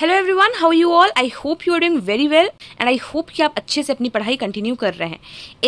hello everyone how you all I hope you are doing very well and I hope कि आप अच्छे से अपनी पढ़ाई कंटिन्यू कर रहे हैं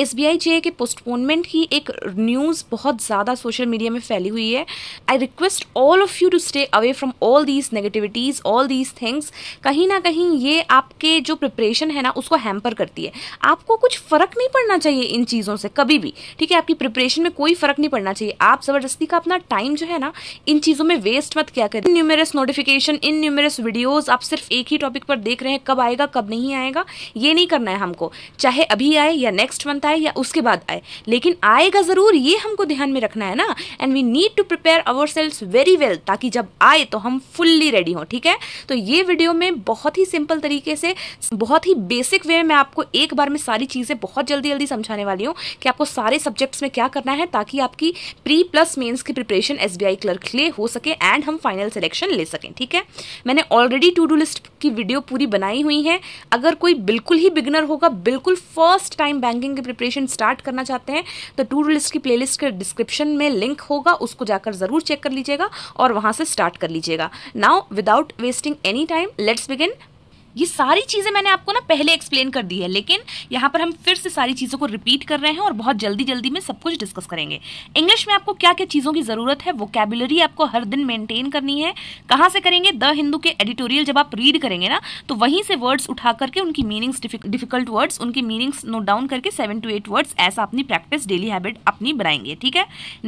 एस बी आई जे के पोस्टपोनमेंट की एक न्यूज़ बहुत ज़्यादा सोशल मीडिया में फैली हुई है I request all of you to stay away from all these negativities all these things कहीं ना कहीं ये आपके जो प्रिपरेशन है ना उसको हैम्पर करती है आपको कुछ फ़र्क नहीं पड़ना चाहिए इन चीज़ों से कभी भी ठीक है आपकी प्रिपरेशन में कोई फ़र्क नहीं पड़ना चाहिए आप ज़बरदस्ती का अपना टाइम जो है ना इन चीज़ों में वेस्ट मत क्या करें in numerous notification in numerous videos आप आप सिर्फ एक ही टॉपिक पर देख रहे हैं कब आएगा कब नहीं आएगा ये नहीं करना है हमको चाहे अभी आए या नेक्स्ट मंथ आए या उसके बाद आए लेकिन आएगा ज़रूर ये हमको ध्यान में रखना है ना and we need to prepare ourselves very well ताकि जब आए तो हम फुल्ली रेडी हों ठीक है तो ये वीडियो में बहुत ही सिंपल तरीके से बहुत ही बेसिक वे में आपको एक बार में सारी चीज़ें बहुत जल्दी जल्दी समझाने वाली हूँ कि आपको सारे सब्जेक्ट्स में क्या करना है ताकि आपकी प्री प्लस मेन्स की प्रिपरेशन एस क्लर्क ले हो सके एंड हम फाइनल सिलेक्शन ले सकें ठीक है मैंने ऑलरेडी टू डू लिस्ट की वीडियो पूरी बनाई हुई है अगर कोई बिल्कुल ही बिगनर होगा बिल्कुल फर्स्ट टाइम बैंकिंग की प्रिपरेशन स्टार्ट करना चाहते हैं तो टू डू लिस्ट की प्ले के डिस्क्रिप्शन में लिंक होगा उसको जाकर ज़रूर चेक कर लीजिएगा और वहाँ से स्टार्ट कर लीजिएगा now without wasting any time let's begin ये सारी चीज़ें मैंने आपको ना पहले एक्सप्लेन कर दी है लेकिन यहाँ पर हम फिर से सारी चीज़ों को रिपीट कर रहे हैं और बहुत जल्दी जल्दी में सब कुछ डिस्कस करेंगे इंग्लिश में आपको क्या क्या चीज़ों की ज़रूरत है वो कैबुलरी आपको हर दिन मेंटेन करनी है कहाँ से करेंगे द हिंदू के एडिटोरियल जब आप रीड करेंगे ना तो वहीं से वर्ड्स उठा करके उनकी मीनिंग्स डिफिकल्ट वर्ड्स उनकी मीनिंग्स नोट डाउन करके सेवन टू एट वर्ड्स ऐसा अपनी प्रैक्टिस डेली हैबिट अपनी बनाएंगे ठीक है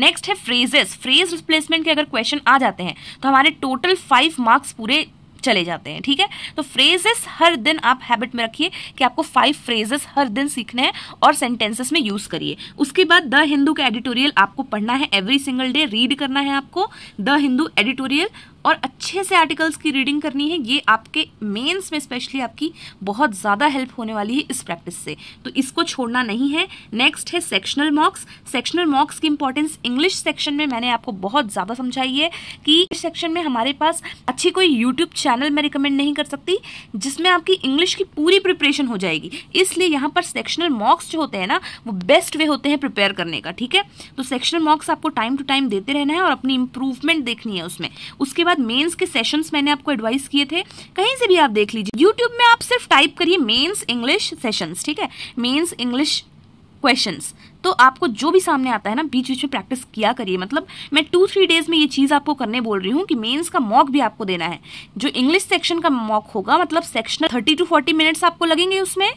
नेक्स्ट है फ्रेजेस फ्रेज रिप्लेसमेंट के अगर क्वेश्चन आ जाते हैं तो हमारे टोटल फाइव मार्क्स पूरे चले जाते हैं ठीक है तो फ्रेजेस हर दिन आप हैबिट में रखिए कि आपको फाइव फ्रेजेस हर दिन सीखने हैं और सेंटेंसेस में यूज करिए उसके बाद द हिंदू का एडिटोरियल आपको पढ़ना है एवरी सिंगल डे रीड करना है आपको द हिंदू एडिटोरियल और अच्छे से आर्टिकल्स की रीडिंग करनी है ये आपके मेंस में स्पेशली आपकी बहुत ज़्यादा हेल्प होने वाली है इस प्रैक्टिस से तो इसको छोड़ना नहीं है नेक्स्ट है सेक्शनल मॉक्स सेक्शनल मॉक्स की इंपॉर्टेंस इंग्लिश सेक्शन में मैंने आपको बहुत ज़्यादा समझाई है कि इस सेक्शन में हमारे पास अच्छी कोई यूट्यूब चैनल मैं रिकमेंड नहीं कर सकती जिसमें आपकी इंग्लिश की पूरी प्रिपरेशन हो जाएगी इसलिए यहाँ पर सेक्शनल मॉक्स जो होते हैं ना वो बेस्ट वे होते हैं प्रिपेयर करने का ठीक है तो सेक्शनल मॉक्स आपको टाइम टू टाइम देते रहना है और अपनी इंप्रूवमेंट देखनी है उसमें उसके बाद बाद मेंस के सेशंस मैंने आपको एडवाइस किए थे कहीं से भी आप देख लीजिए यूट्यूब में आप सिर्फ टाइप करिए मेंस इंग्लिश सेशंस ठीक है मेंस इंग्लिश क्वेश्चंस तो आपको जो भी सामने आता है ना बीच बीच में प्रैक्टिस किया करिए मतलब मैं टू थ्री डेज में ये चीज़ आपको करने बोल रही हूँ कि मेंस का मॉक भी आपको देना है जो इंग्लिश सेक्शन का मॉक होगा मतलब section thirty to forty minutes आपको लगेंगे उसमें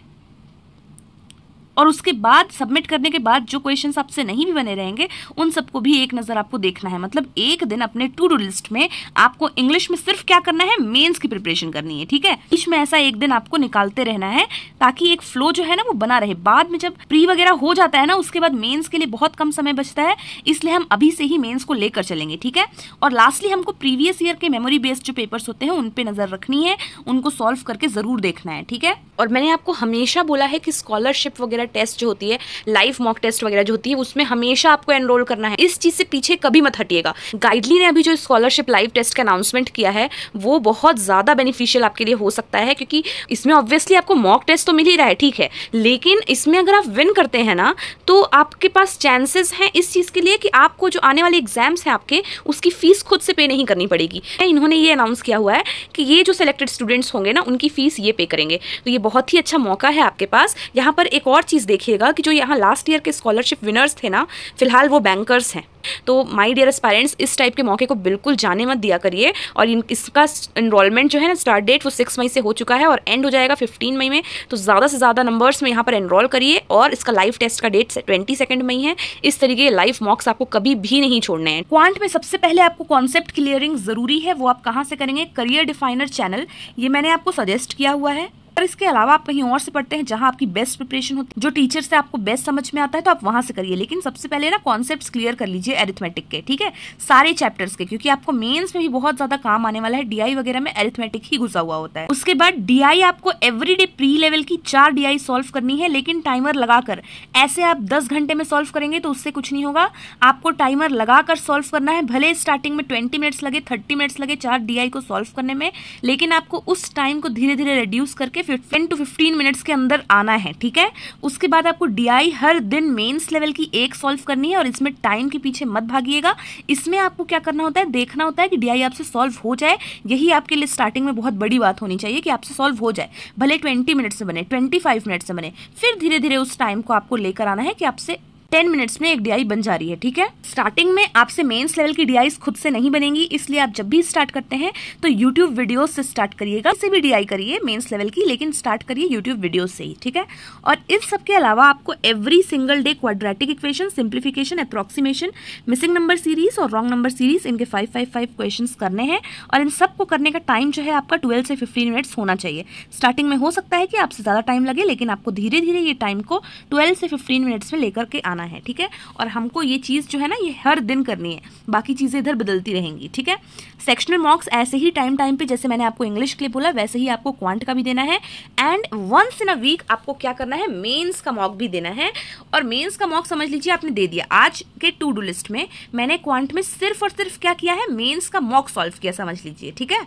और उसके बाद सबमिट करने के बाद जो क्वेश्चन आपसे नहीं भी बने रहेंगे उन सबको भी एक नज़र आपको देखना है मतलब एक दिन अपने टू डू लिस्ट में आपको इंग्लिश में सिर्फ क्या करना है मेन्स की प्रिपरेशन करनी है ठीक है इसमें में ऐसा एक दिन आपको निकालते रहना है ताकि एक फ्लो जो है ना वो बना रहे बाद में जब प्री वगैरह हो जाता है ना उसके बाद मेन्स के लिए बहुत कम समय बचता है इसलिए हम अभी से ही मेन्स को लेकर चलेंगे ठीक है और लास्टली हमको प्रीवियस ईयर के मेमोरी बेस्ड जो पेपर होते हैं उन नजर रखनी है उनको सोल्व करके जरूर देखना है ठीक है और मैंने आपको हमेशा बोला है कि स्कॉलरशिप वगैरह वगैरह टेस्ट जो होती है लाइव मॉक टेस्ट वगैरह जो होती है उसमें हमेशा आपको एनरोल करना है इस चीज़ से पीछे कभी मत हटिएगा गाइडली ने अभी जो स्कॉलरशिप लाइव टेस्ट का अनाउंसमेंट किया है वो बहुत ज़्यादा बेनिफिशियल आपके लिए हो सकता है क्योंकि इसमें ऑब्वियसली आपको मॉक टेस्ट तो मिल ही रहा है ठीक है लेकिन इसमें अगर आप विन करते हैं ना तो आपके पास चांसेस हैं इस चीज़ के लिए कि आपको जो आने वाले एग्जाम्स हैं आपके उसकी फ़ीस खुद से पे नहीं करनी पड़ेगी इन्होंने ये अनाउंस किया हुआ है कि ये जो सिलेक्टेड स्टूडेंट्स होंगे ना उनकी फ़ीस ये पे करेंगे तो ये बहुत ही अच्छा मौका है आपके पास यहाँ पर एक और चीज़ देखिएगा कि जो यहाँ लास्ट ईयर के स्कॉलरशिप विनर्स थे ना फिलहाल वो बैंकर्स हैं तो माई डियर पेरेंट्स इस टाइप के मौके को बिल्कुल जाने मत दिया करिए और इन इसका इनरोलमेंट जो है ना स्टार्ट डेट वो सिक्स मई से हो चुका है और एंड हो जाएगा फिफ्टीन मई में तो ज़्यादा से ज़्यादा नंबर्स में यहाँ पर एनरोल करिए और इसका लाइव टेस्ट का डेट ट्वेंटी सेकेंड मई है इस तरीके के लाइव मॉक्स आपको कभी भी नहीं छोड़ने हैं क्वांट में सबसे पहले आपको कॉन्सेप्ट क्लियरिंग ज़रूरी है वो आप कहाँ से करेंगे करियर डिफाइनर चैनल ये मैंने आपको सजेस्ट किया हुआ है और इसके अलावा आप कहीं और से पढ़ते हैं जहाँ आपकी बेस्ट प्रिपरेशन होती है जो टीचर से आपको बेस्ट समझ में आता है तो आप वहां से करिए लेकिन सबसे पहले ना कॉन्सेप्ट क्लियर कर लीजिए एरिथमेटिक के ठीक है सारे चैप्टर्स के क्योंकि आपको मेन्स में भी बहुत ज्यादा काम आने वाला है डीआई वगैरह में एरिथमेटिक ही घुसा हुआ होता है उसके बाद डीआई आपको एवरीडे प्री लेवल की चार डीआई सोल्व करनी है लेकिन टाइमर लगाकर ऐसे आप दस घंटे में सोल्व करेंगे तो उससे कुछ नहीं होगा आपको टाइमर लगाकर सोल्व करना है भले स्टार्टिंग में ट्वेंटी मिनट्स लगे थर्टी मिनट्स लगे चार डीआई को सोल्व करने में लेकिन आपको उस टाइम को धीरे धीरे रिड्यूस करके टेन टू फिफ्टीन मिनट्स के अंदर आना है ठीक है उसके बाद आपको डीआई हर दिन मेंस लेवल की एक सॉल्व करनी है और इसमें टाइम के पीछे मत भागिएगा इसमें आपको क्या करना होता है देखना होता है कि डीआई आपसे सॉल्व हो जाए यही आपके लिए स्टार्टिंग में बहुत बड़ी बात होनी चाहिए कि आपसे सॉल्व हो जाए भले ट्वेंटी मिनट से बने ट्वेंटी फाइव मिनट से बने फिर धीरे धीरे उस टाइम को आपको लेकर आना है कि आपसे टेन मिनट्स में एक डीआई बन जा रही है ठीक है स्टार्टिंग में आपसे मेंस लेवल की डीआई खुद से नहीं बनेगी इसलिए आप जब भी स्टार्ट करते हैं तो यूट्यूब वीडियो से स्टार्ट करिएगा इसे भी डीआई करिए मेंस लेवल की लेकिन स्टार्ट करिए यूट्यूब वीडियो से ही ठीक है और इस सबके अलावा आपको every single day quadratic equation simplification approximation missing number series और रॉन्ग नंबर सीरीज इनके फाइव फाइव फाइव क्वेश्चन करने हैं और इन सबको करने का टाइम जो है आपका ट्वेल्व से फिफ्टीन मिनट्स होना चाहिए स्टार्टिंग में हो सकता है कि आपसे ज़्यादा टाइम लगे लेकिन आपको धीरे धीरे ये टाइम को ट्वेल्व से फिफ्टीन मिनट्स में लेकर के आना करना है ठीक है और हमको ये चीज़ जो है ना ये हर दिन करनी है बाकी चीज़ें इधर बदलती रहेंगी ठीक है सेक्शनल मॉक्स ऐसे ही टाइम टाइम पे जैसे मैंने आपको इंग्लिश के लिए बोला वैसे ही आपको क्वांट का भी देना है and once in a week आपको क्या करना है मेन्स का मॉक भी देना है और मेन्स का मॉक समझ लीजिए आपने दे दिया आज के टू डू लिस्ट में मैंने क्वांट में सिर्फ और सिर्फ क्या किया है मेन्स का मॉक सॉल्व किया समझ लीजिए ठीक है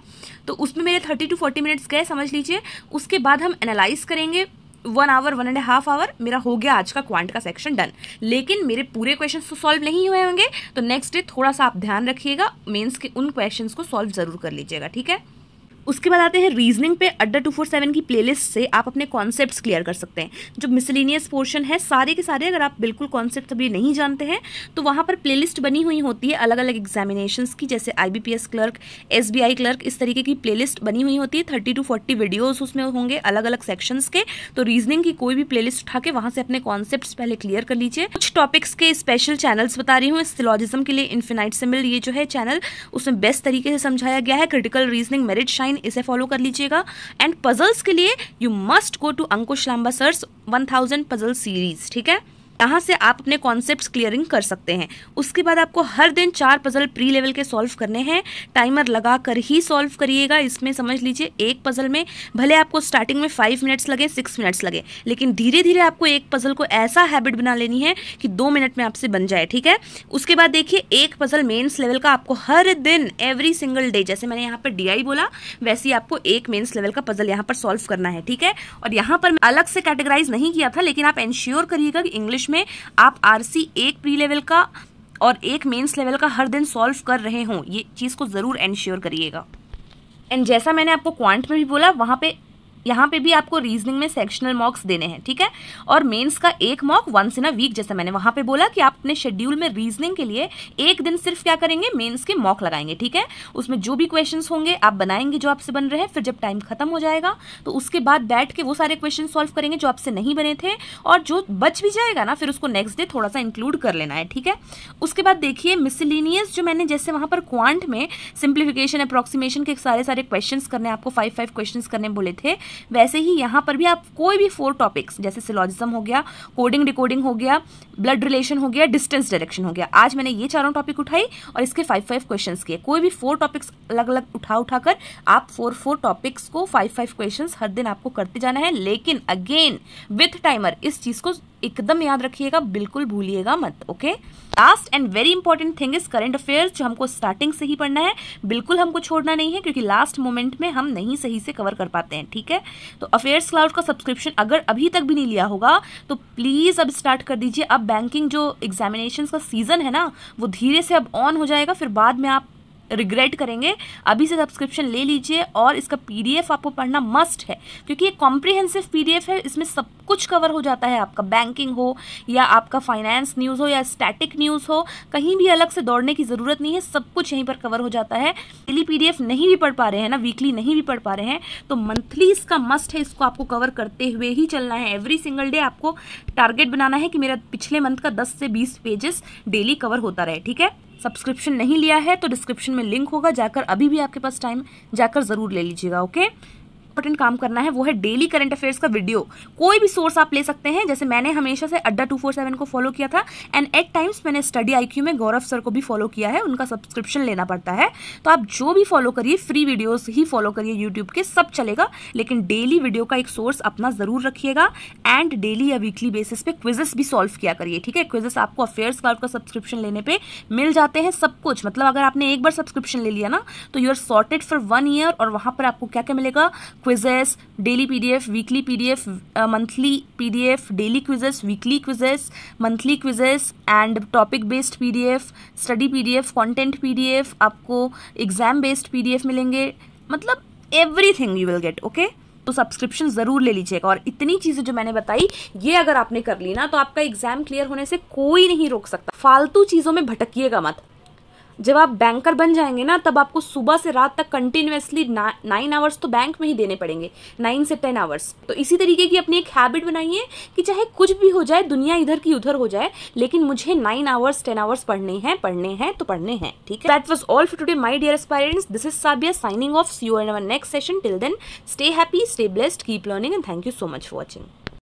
तो उसमें मेरे थर्टी टू फोर्टी मिनट्स गए समझ लीजिए उसके बाद हम एनालाइज करेंगे one hour one and half hour मेरा हो गया आज का क्वांट का सेक्शन डन लेकिन मेरे पूरे क्वेश्चन तो सॉल्व नहीं हुए होंगे तो नेक्स्ट डे थोड़ा सा आप ध्यान रखिएगा मेन्स के उन क्वेश्चन को सॉल्व जरूर कर लीजिएगा ठीक है उसके बाद आते हैं रीजनिंग पे अड्डा टू फोर सेवन की प्लेलिस्ट से आप अपने कॉन्सेप्ट क्लियर कर सकते हैं जो मिसलिनियस पोर्शन है सारे के सारे अगर आप बिल्कुल कॉन्सेप्ट अभी नहीं जानते हैं तो वहाँ पर प्लेलिस्ट बनी हुई होती है अलग अलग एग्जामिनेशन की जैसे आई क्लर्क एस क्लर्क इस तरीके की प्लेलिस्ट बनी हुई होती है थर्टी टू फोर्टी वीडियोज़ उसमें होंगे अलग अलग सेक्शन के तो रीजनिंग की कोई भी प्लेलिस्ट उठा के वहाँ से अपने कॉन्सेप्ट पहले क्लियर कर लीजिए कुछ टॉपिक्स के स्पेशल चैनल्स बता रही हूँ सिलोजिज्म के लिए इन्फिनाइट सिमिल ये जो है चैनल उसमें बेस्ट तरीके से समझाया गया है क्रिटिकल रीजनिंग मेरिट शाइन इसे फॉलो कर लीजिएगा एंड पजल्स के लिए you must go to Ankush Lamba sir's one thousand puzzle series ठीक है यहाँ से आप अपने कॉन्सेप्ट क्लियरिंग कर सकते हैं उसके बाद आपको हर दिन चार पजल प्री लेवल के सॉल्व करने हैं टाइमर लगा कर ही सॉल्व करिएगा इसमें समझ लीजिए एक पजल में भले आपको स्टार्टिंग में फाइव मिनट्स लगे सिक्स मिनट्स लगे लेकिन धीरे धीरे आपको एक पजल को ऐसा हैबिट बना लेनी है कि दो मिनट में आपसे बन जाए ठीक है उसके बाद देखिए एक पजल मेन्स लेवल का आपको हर दिन एवरी सिंगल डे जैसे मैंने यहाँ पर डी बोला वैसे ही आपको एक मेन्स लेवल का पजल यहाँ पर सॉल्व करना है ठीक है और यहाँ पर अलग से कैटेगराइज नहीं किया था लेकिन आप इंश्योर करिएगा कि इंग्लिश में आप आरसी एक प्री लेवल का और एक मेंस लेवल का हर दिन सॉल्व कर रहे हों ये चीज़ को ज़रूर इन्श्योर करिएगा एंड जैसा मैंने आपको क्वांट में भी बोला वहाँ पे यहाँ पे भी आपको रीजनिंग में सेक्शनल मॉक्स देने हैं ठीक है और मेंस का एक mock once in a week जैसे मैंने वहां पे बोला कि आप अपने शेड्यूल में रीजनिंग के लिए एक दिन सिर्फ क्या करेंगे मेंस के मॉक लगाएंगे ठीक है उसमें जो भी क्वेश्चन होंगे आप बनाएंगे जो आपसे बन रहे हैं फिर जब टाइम खत्म हो जाएगा तो उसके बाद बैठ के वो सारे क्वेश्चन सॉल्व करेंगे जो आपसे नहीं बने थे और जो बच भी जाएगा ना फिर उसको नेक्स्ट डे थोड़ा सा इंक्लूड कर लेना है ठीक है उसके बाद देखिए मिसलिनियस जो मैंने जैसे वहां पर क्वांट में सिंप्लीफिकेशन अप्रोक्सीमेशन के सारे सारे क्वेश्चन करने आपको फाइव फाइव क्वेश्चन करने बोले थे वैसे ही यहाँ पर भी आप कोई भी फोर टॉपिक्स जैसे सिलॉजिज्म हो गया कोडिंग डिकोडिंग हो गया ब्लड रिलेशन हो गया डिस्टेंस डायरेक्शन हो गया आज मैंने ये चारों टॉपिक उठाई और इसके फाइव फाइव क्वेश्चन किए कोई भी फोर टॉपिक्स अलग अलग उठा उठा कर आप फोर फोर टॉपिक्स को फाइव फाइव क्वेश्चन हर दिन आपको करते जाना है लेकिन अगेन विथ टाइमर इस चीज़ को एकदम याद रखिएगा बिल्कुल भूलिएगा मत okay last and very important thing is current affair जो हमको स्टार्टिंग से ही पढ़ना है बिल्कुल हमको छोड़ना नहीं है क्योंकि लास्ट मोमेंट में हम नहीं सही से कवर कर पाते हैं ठीक है तो अफेयर्स क्लाउड का सब्सक्रिप्शन अगर अभी तक भी नहीं लिया होगा तो प्लीज़ अब स्टार्ट कर दीजिए अब बैंकिंग जो एग्जामिनेशन का सीज़न है ना वो धीरे से अब ऑन हो जाएगा फिर बाद में आप रिग्रेट करेंगे अभी से सब्सक्रिप्शन ले लीजिए और इसका पीडीएफ आपको पढ़ना मस्ट है क्योंकि ये कॉम्प्रिहेंसिव पीडीएफ है इसमें सब कुछ कवर हो जाता है आपका बैंकिंग हो या आपका फाइनेंस न्यूज़ हो या स्टैटिक न्यूज़ हो कहीं भी अलग से दौड़ने की ज़रूरत नहीं है सब कुछ यहीं पर कवर हो जाता है डेली पीडीएफ नहीं भी पढ़ पा रहे हैं ना वीकली नहीं भी पढ़ पा रहे हैं तो मंथली इसका मस्ट है इसको आपको कवर करते हुए ही चलना है एवरी सिंगल डे आपको टारगेट बनाना है कि मेरा पिछले मंथ का दस से बीस पेजेस डेली कवर होता रहे ठीक है सब्सक्रिप्शन नहीं लिया है तो डिस्क्रिप्शन में लिंक होगा जाकर अभी भी आपके पास टाइम जाकर ज़रूर ले लीजिएगा ओके इंपॉर्टेंट काम करना है वो है डेली करंट अफेयर्स का वीडियो कोई भी सोर्स आप ले सकते हैं जैसे मैंने हमेशा से अड्डा टू को फॉलो किया था एंड एट टाइम्स मैंने स्टडी आई में गौरव सर को भी फॉलो किया है उनका सब्सक्रिप्शन लेना पड़ता है तो आप जो भी फॉलो करिए फ्री वीडियोज ही फॉलो करिए यूट्यूब के सब चलेगा लेकिन डेली वीडियो का एक सोर्स अपना जरूर रखिएगा एंड डेली या वीकली बेसिस पे क्विजेस भी सॉल्व किया करिए ठीक है क्विजेस आपको अफेयर्स क्लाउड का सब्सक्रिप्शन लेने पे मिल जाते हैं सब कुछ मतलब अगर आपने एक बार सब्सक्रिप्शन ले लिया ना तो you are sorted for one year और वहां पर आपको क्या क्या मिलेगा quizzes daily PDF weekly PDF monthly PDF daily quizzes weekly quizzes monthly quizzes and topic based PDF study PDF content PDF आपको एग्जाम बेस्ड पीडीएफ मिलेंगे मतलब everything you will get okay तो सब्सक्रिप्शन ज़रूर ले लीजिएगा और इतनी चीज़ें जो मैंने बताई ये अगर आपने कर ली ना तो आपका एग्जाम क्लियर होने से कोई नहीं रोक सकता फालतू चीज़ों में भटकिएगा मत जब आप बैंकर बन जाएंगे ना तब आपको सुबह से रात तक कंटिन्यूसली नाइन आवर्स तो बैंक में ही देने पड़ेंगे नाइन से टेन आवर्स तो इसी तरीके की अपनी एक हैबिट बनाइए कि चाहे कुछ भी हो जाए दुनिया इधर की उधर हो जाए लेकिन मुझे नाइन आवर्स टेन आवर्स पढ़ने हैं पढ़ने हैं तो पढ़ने हैं ठीक है that was all for today my dear parents this is Sabiya signing off see you and next session till then stay happy stay blessed keep learning and thank you so much for watching